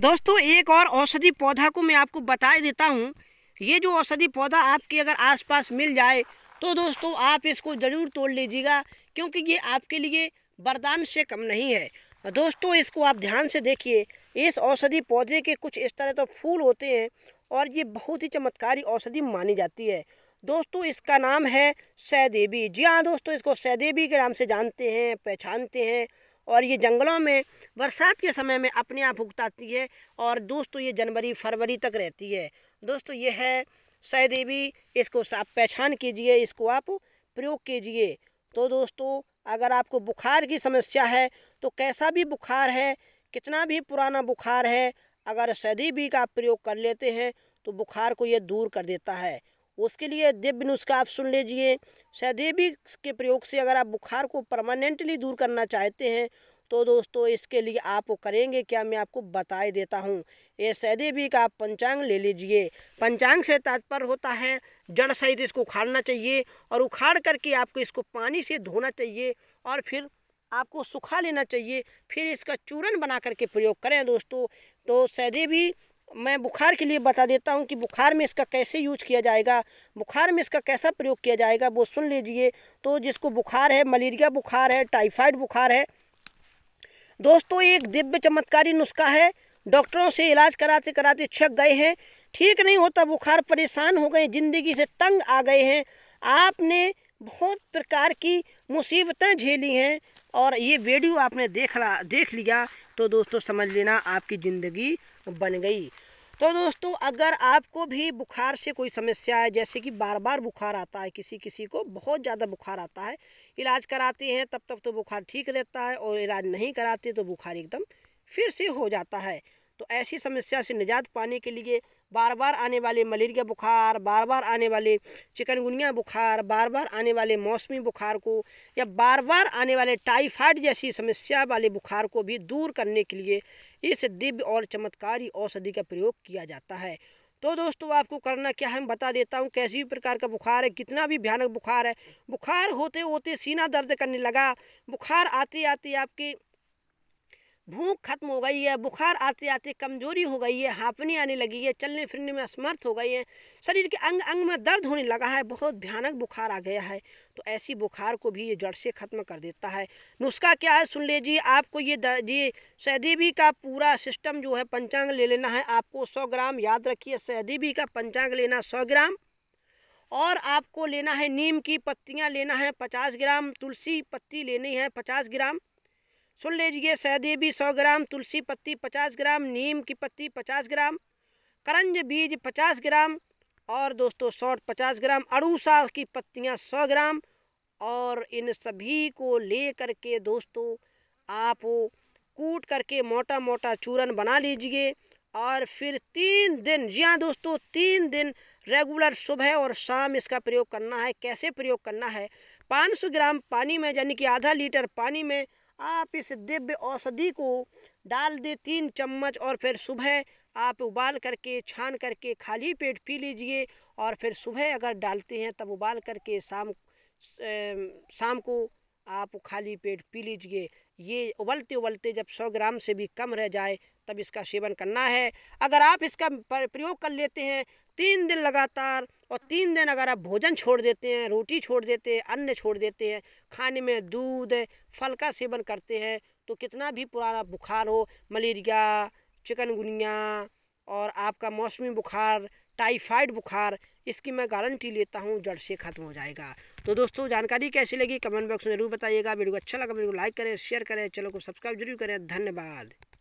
दोस्तों एक और औषधि पौधा को मैं आपको बता देता हूँ ये जो औषधि पौधा आपके अगर आसपास मिल जाए तो दोस्तों आप इसको ज़रूर तोड़ लीजिएगा क्योंकि ये आपके लिए वरदान से कम नहीं है दोस्तों इसको आप ध्यान से देखिए इस औषधि पौधे के कुछ इस तरह तो फूल होते हैं और ये बहुत ही चमत्कारी औषधि मानी जाती है दोस्तों इसका नाम है सहदेवी जी हाँ दोस्तों इसको सहदेवी के नाम से जानते हैं पहचानते हैं और ये जंगलों में बरसात के समय में अपने आप उगताती है और दोस्तों ये जनवरी फरवरी तक रहती है दोस्तों ये है सहदेवी इसको आप पहचान कीजिए इसको आप प्रयोग कीजिए तो दोस्तों अगर आपको बुखार की समस्या है तो कैसा भी बुखार है कितना भी पुराना बुखार है अगर सदी बी का प्रयोग कर लेते हैं तो बुखार को ये दूर कर देता है उसके लिए दिव्य नुस्खा आप सुन लीजिए सहदेवी के प्रयोग से अगर आप बुखार को परमानेंटली दूर करना चाहते हैं तो दोस्तों इसके लिए आप करेंगे क्या मैं आपको बताए देता हूँ ये सहदेवी का आप पंचांग ले लीजिए पंचांग से तात्पर्य होता है जड़ सहित इसको उखाड़ना चाहिए और उखाड़ करके आपको इसको पानी से धोना चाहिए और फिर आपको सुखा लेना चाहिए फिर इसका चूरन बना करके प्रयोग करें दोस्तों तो सहदेवी मैं बुखार के लिए बता देता हूँ कि बुखार में इसका कैसे यूज किया जाएगा बुखार में इसका कैसा प्रयोग किया जाएगा वो सुन लीजिए तो जिसको बुखार है मलेरिया बुखार है टाइफाइड बुखार है दोस्तों एक दिव्य चमत्कारी नुस्खा है डॉक्टरों से इलाज कराते कराते छक गए हैं ठीक नहीं होता बुखार परेशान हो गए ज़िंदगी से तंग आ गए हैं आपने बहुत प्रकार की मुसीबतें झेली हैं और ये वीडियो आपने देख ला देख लिया तो दोस्तों समझ लेना आपकी ज़िंदगी बन गई तो दोस्तों अगर आपको भी बुखार से कोई समस्या है जैसे कि बार बार बुखार आता है किसी किसी को बहुत ज़्यादा बुखार आता है इलाज कराते हैं तब तक तो बुखार ठीक रहता है और इलाज नहीं कराते तो बुखार एकदम फिर से हो जाता है तो ऐसी समस्या से निजात पाने के लिए बार बार आने वाले मलेरिया बुखार बार बार आने वाले चिकनगुनिया बुखार बार बार आने वाले मौसमी बुखार को या बार बार आने वाले टाइफाइड जैसी समस्या वाले बुखार को भी दूर करने के लिए इस दिव्य और चमत्कारी औषधि का प्रयोग किया जाता है तो दोस्तों आपको करना क्या है मैं बता देता हूँ कैसी भी प्रकार का बुखार है कितना भी भयानक बुखार है बुखार होते होते सीना दर्द करने लगा बुखार आते आते आपके भूख खत्म हो गई है बुखार आते आते कमजोरी हो गई है हाँपनी आने लगी है चलने फिरने में असमर्थ हो गए हैं शरीर के अंग अंग में दर्द होने लगा है बहुत भयानक बुखार आ गया है तो ऐसी बुखार को भी ये जड़ से ख़त्म कर देता है नुस्खा क्या है सुन लीजिए आपको ये ये सहदेवी का पूरा सिस्टम जो है पंचांग ले लेना है आपको सौ ग्राम याद रखिए सहदेवी का पंचांग लेना सौ ग्राम और आपको लेना है नीम की पत्तियाँ लेना है पचास ग्राम तुलसी पत्ती लेनी है पचास ग्राम सुन लीजिए सहदेवी सौ ग्राम तुलसी पत्ती पचास ग्राम नीम की पत्ती पचास ग्राम करंज बीज पचास ग्राम और दोस्तों सौट पचास ग्राम अड़ूसा की पत्तियाँ सौ ग्राम और इन सभी को ले कर के दोस्तों आप कूट करके मोटा मोटा चूरन बना लीजिए और फिर तीन दिन जी हाँ दोस्तों तीन दिन रेगुलर सुबह और शाम इसका प्रयोग करना है कैसे प्रयोग करना है 500 ग्राम पानी में यानी कि आधा लीटर पानी में आप इस दिव्य औषधि को डाल दें तीन चम्मच और फिर सुबह आप उबाल करके छान करके खाली पेट पी लीजिए और फिर सुबह अगर डालते हैं तब उबाल करके शाम शाम को आप खाली पेट पी लीजिए ये उबलते उबलते जब 100 ग्राम से भी कम रह जाए तब इसका सेवन करना है अगर आप इसका प्रयोग कर लेते हैं तीन दिन लगातार और तीन दिन अगर आप भोजन छोड़ देते हैं रोटी छोड़ देते हैं अन्न छोड़ देते हैं खाने में दूध फल का सेवन करते हैं तो कितना भी पुराना बुखार हो मलेरिया चिकनगुनिया और आपका मौसमी बुखार टाइफाइड बुखार इसकी मैं गारंटी लेता हूँ जड़ से ख़त्म हो जाएगा तो दोस्तों जानकारी कैसी लगी कमेंट बॉक्स में जरूर बताइएगा वीडियो को अच्छा लगा वीडियो को लाइक करें शेयर करें चैनल को सब्सक्राइब जरूर करें धन्यवाद